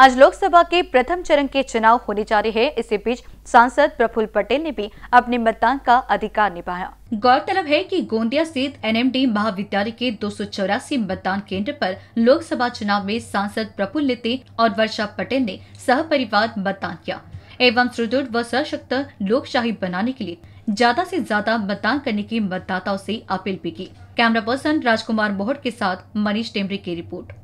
आज लोकसभा के प्रथम चरण के चुनाव होने जा रहे हैं इसी बीच सांसद प्रफुल्ल पटेल ने भी अपने मतदान का अधिकार निभाया गौरतलब है कि गोंदिया स्थित एनएमडी महाविद्यालय के दो मतदान केंद्र पर लोकसभा चुनाव में सांसद प्रफुल्ल नेते और वर्षा पटेल ने सहपरिवार मतदान किया एवं सुदृढ़ व सशक्त लोकशाही बनाने के लिए ज्यादा से ज्यादा मतदान करने की मतदाताओं से अपील भी की कैमरा पर्सन राजकुमार मोहट के साथ मनीष टेमरी की रिपोर्ट